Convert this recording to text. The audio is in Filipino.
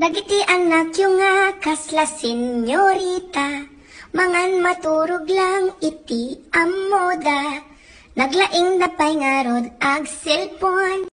Dagiti anak yung nga kasla senyorita, mangan maturog lang iti amoda. Naglaing na pay ngarod ag cellphone,